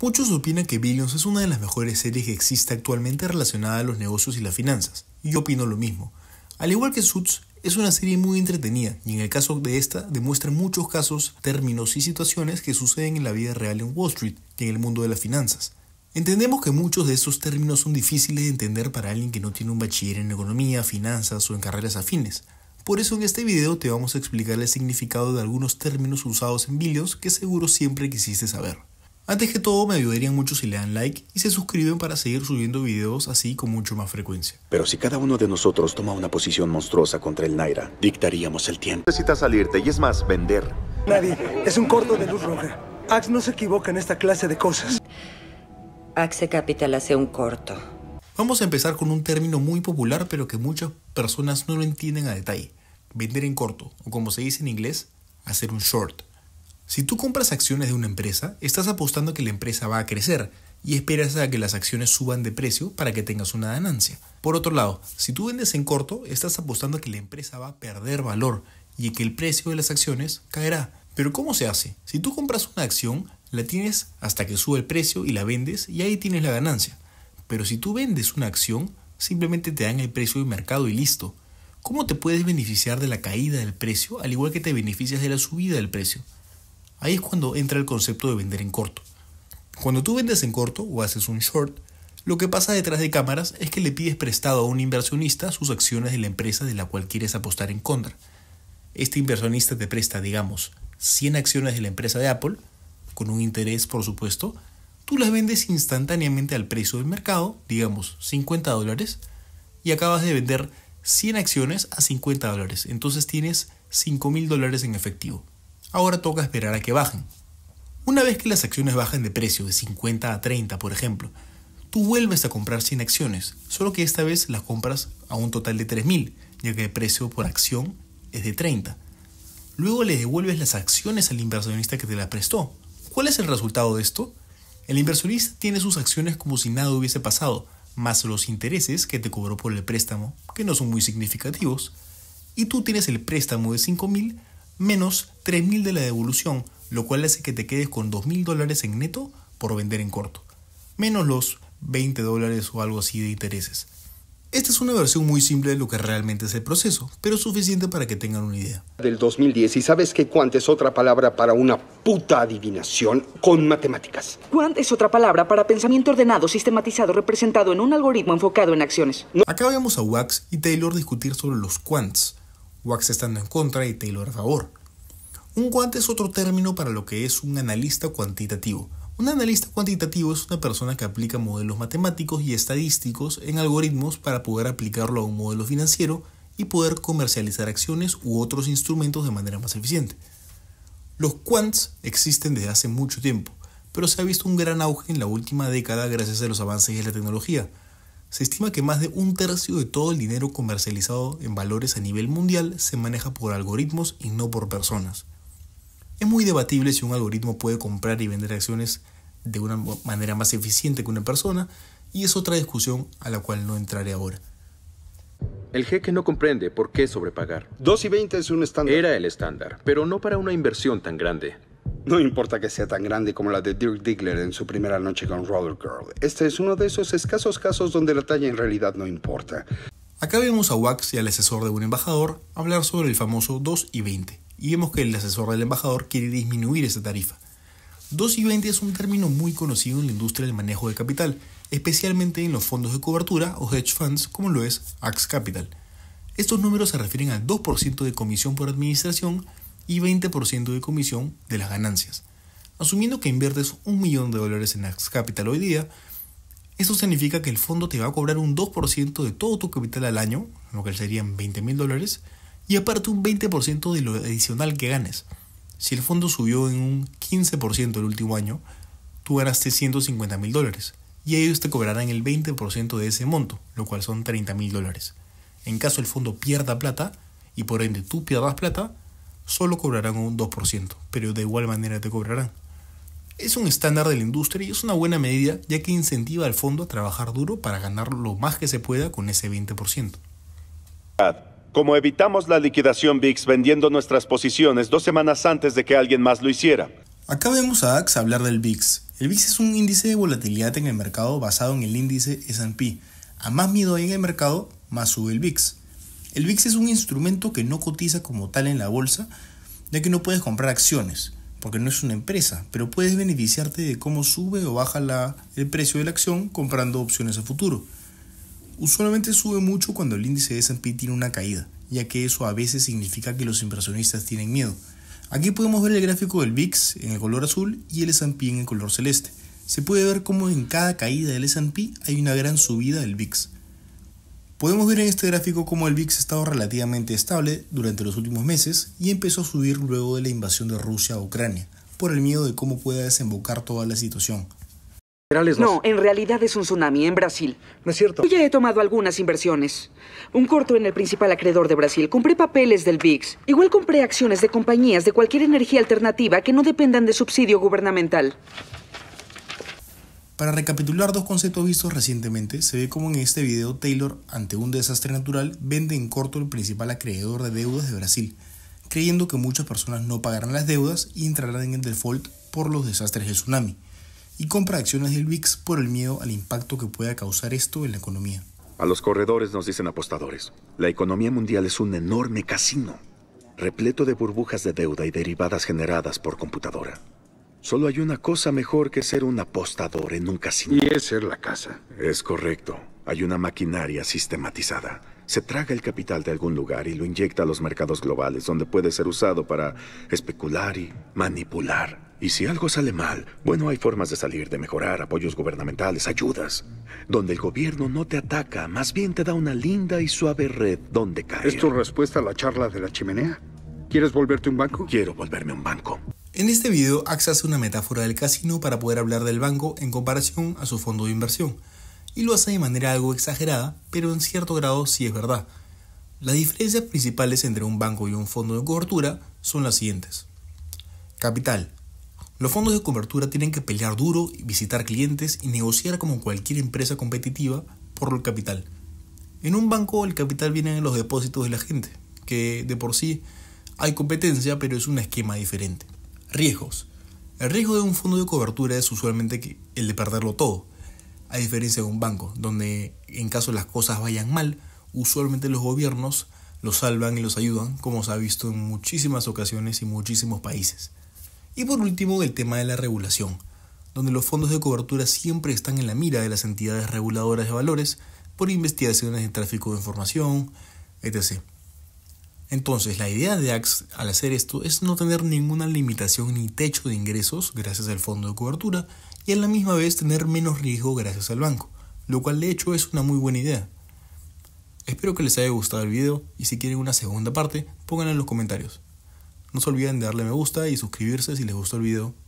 Muchos opinan que Billions es una de las mejores series que existe actualmente relacionada a los negocios y las finanzas, y yo opino lo mismo. Al igual que Suits, es una serie muy entretenida y en el caso de esta demuestra muchos casos, términos y situaciones que suceden en la vida real en Wall Street y en el mundo de las finanzas. Entendemos que muchos de estos términos son difíciles de entender para alguien que no tiene un bachiller en economía, finanzas o en carreras afines. Por eso en este video te vamos a explicar el significado de algunos términos usados en Billions que seguro siempre quisiste saber. Antes que todo, me ayudarían mucho si le dan like y se suscriben para seguir subiendo videos así con mucho más frecuencia. Pero si cada uno de nosotros toma una posición monstruosa contra el Naira, dictaríamos el tiempo. Necesitas salirte y es más, vender. Nadie, es un corto de luz roja. Axe no se equivoca en esta clase de cosas. Axe Capital hace un corto. Vamos a empezar con un término muy popular pero que muchas personas no lo entienden a detalle. Vender en corto, o como se dice en inglés, hacer un short. Si tú compras acciones de una empresa, estás apostando que la empresa va a crecer y esperas a que las acciones suban de precio para que tengas una ganancia. Por otro lado, si tú vendes en corto, estás apostando a que la empresa va a perder valor y que el precio de las acciones caerá. Pero ¿cómo se hace? Si tú compras una acción, la tienes hasta que sube el precio y la vendes y ahí tienes la ganancia. Pero si tú vendes una acción, simplemente te dan el precio de mercado y listo. ¿Cómo te puedes beneficiar de la caída del precio al igual que te beneficias de la subida del precio? Ahí es cuando entra el concepto de vender en corto. Cuando tú vendes en corto o haces un short, lo que pasa detrás de cámaras es que le pides prestado a un inversionista sus acciones de la empresa de la cual quieres apostar en contra. Este inversionista te presta, digamos, 100 acciones de la empresa de Apple, con un interés por supuesto, tú las vendes instantáneamente al precio del mercado, digamos 50 dólares, y acabas de vender 100 acciones a 50 dólares. Entonces tienes 5 mil dólares en efectivo. Ahora toca esperar a que bajen. Una vez que las acciones bajen de precio de 50 a 30, por ejemplo, tú vuelves a comprar 100 acciones, solo que esta vez las compras a un total de 3.000, ya que el precio por acción es de 30. Luego le devuelves las acciones al inversionista que te las prestó. ¿Cuál es el resultado de esto? El inversionista tiene sus acciones como si nada hubiese pasado, más los intereses que te cobró por el préstamo, que no son muy significativos, y tú tienes el préstamo de 5.000 menos 3.000 de la devolución, lo cual hace que te quedes con 2.000 dólares en neto por vender en corto, menos los 20 dólares o algo así de intereses. Esta es una versión muy simple de lo que realmente es el proceso, pero suficiente para que tengan una idea. Del 2010, y sabes que cuant es otra palabra para una puta adivinación con matemáticas. Quant es otra palabra para pensamiento ordenado, sistematizado, representado en un algoritmo enfocado en acciones. Acá vemos a Wax y Taylor discutir sobre los quants, Wax estando en contra y Taylor a favor. Un quant es otro término para lo que es un analista cuantitativo. Un analista cuantitativo es una persona que aplica modelos matemáticos y estadísticos en algoritmos para poder aplicarlo a un modelo financiero y poder comercializar acciones u otros instrumentos de manera más eficiente. Los quants existen desde hace mucho tiempo, pero se ha visto un gran auge en la última década gracias a los avances de la tecnología, se estima que más de un tercio de todo el dinero comercializado en valores a nivel mundial se maneja por algoritmos y no por personas. Es muy debatible si un algoritmo puede comprar y vender acciones de una manera más eficiente que una persona, y es otra discusión a la cual no entraré ahora. El jeque no comprende por qué sobrepagar. 2 y es un estándar. Era el estándar, pero no para una inversión tan grande. No importa que sea tan grande como la de Dirk Diggler en su primera noche con Roller Girl, este es uno de esos escasos casos donde la talla en realidad no importa. Acá vemos a Wax y al asesor de un embajador hablar sobre el famoso 2 y 20, y vemos que el asesor del embajador quiere disminuir esa tarifa. 2 y 20 es un término muy conocido en la industria del manejo de capital, especialmente en los fondos de cobertura o hedge funds como lo es Axe Capital. Estos números se refieren al 2% de comisión por administración y 20% de comisión de las ganancias. Asumiendo que inviertes un millón de dólares en Ax Capital hoy día, eso significa que el fondo te va a cobrar un 2% de todo tu capital al año, lo que serían 20 mil dólares, y aparte un 20% de lo adicional que ganes. Si el fondo subió en un 15% el último año, tú ganaste 150 mil dólares y ellos te cobrarán el 20% de ese monto, lo cual son 30 mil dólares. En caso el fondo pierda plata y por ende tú pierdas plata, solo cobrarán un 2%, pero de igual manera te cobrarán. Es un estándar de la industria y es una buena medida ya que incentiva al fondo a trabajar duro para ganar lo más que se pueda con ese 20%. Como evitamos la liquidación VIX vendiendo nuestras posiciones dos semanas antes de que alguien más lo hiciera. Acá vemos a Axe hablar del VIX. El VIX es un índice de volatilidad en el mercado basado en el índice S&P. A más miedo hay en el mercado, más sube el VIX. El VIX es un instrumento que no cotiza como tal en la bolsa, ya que no puedes comprar acciones, porque no es una empresa, pero puedes beneficiarte de cómo sube o baja el precio de la acción comprando opciones a futuro. Usualmente sube mucho cuando el índice de S&P tiene una caída, ya que eso a veces significa que los inversionistas tienen miedo. Aquí podemos ver el gráfico del VIX en el color azul y el S&P en el color celeste. Se puede ver cómo en cada caída del S&P hay una gran subida del VIX. Podemos ver en este gráfico cómo el VIX ha estado relativamente estable durante los últimos meses y empezó a subir luego de la invasión de Rusia a Ucrania, por el miedo de cómo pueda desembocar toda la situación. No, en realidad es un tsunami en Brasil. No es cierto. Yo ya he tomado algunas inversiones. Un corto en el principal acreedor de Brasil. Compré papeles del VIX. Igual compré acciones de compañías de cualquier energía alternativa que no dependan de subsidio gubernamental. Para recapitular dos conceptos vistos recientemente, se ve como en este video Taylor, ante un desastre natural, vende en corto el principal acreedor de deudas de Brasil, creyendo que muchas personas no pagarán las deudas y entrarán en el default por los desastres del tsunami, y compra acciones del VIX por el miedo al impacto que pueda causar esto en la economía. A los corredores nos dicen apostadores. La economía mundial es un enorme casino, repleto de burbujas de deuda y derivadas generadas por computadora. Solo hay una cosa mejor que ser un apostador en un casino. Y es ser la casa. Es correcto. Hay una maquinaria sistematizada. Se traga el capital de algún lugar y lo inyecta a los mercados globales, donde puede ser usado para especular y manipular. Y si algo sale mal, bueno, hay formas de salir, de mejorar, apoyos gubernamentales, ayudas. Donde el gobierno no te ataca, más bien te da una linda y suave red donde caer. ¿Es tu respuesta a la charla de la chimenea? ¿Quieres volverte un banco? Quiero volverme un banco. En este video, AXA hace una metáfora del casino para poder hablar del banco en comparación a su fondo de inversión, y lo hace de manera algo exagerada, pero en cierto grado sí es verdad. Las diferencias principales entre un banco y un fondo de cobertura son las siguientes. Capital. Los fondos de cobertura tienen que pelear duro, visitar clientes y negociar como cualquier empresa competitiva por el capital. En un banco el capital viene de los depósitos de la gente, que de por sí hay competencia, pero es un esquema diferente. Riesgos. El riesgo de un fondo de cobertura es usualmente el de perderlo todo, a diferencia de un banco, donde en caso las cosas vayan mal, usualmente los gobiernos los salvan y los ayudan, como se ha visto en muchísimas ocasiones y muchísimos países. Y por último, el tema de la regulación, donde los fondos de cobertura siempre están en la mira de las entidades reguladoras de valores por investigaciones de tráfico de información, etc. Entonces, la idea de Axe al hacer esto es no tener ninguna limitación ni techo de ingresos gracias al fondo de cobertura y a la misma vez tener menos riesgo gracias al banco, lo cual de hecho es una muy buena idea. Espero que les haya gustado el video y si quieren una segunda parte, pónganla en los comentarios. No se olviden de darle me gusta y suscribirse si les gustó el video.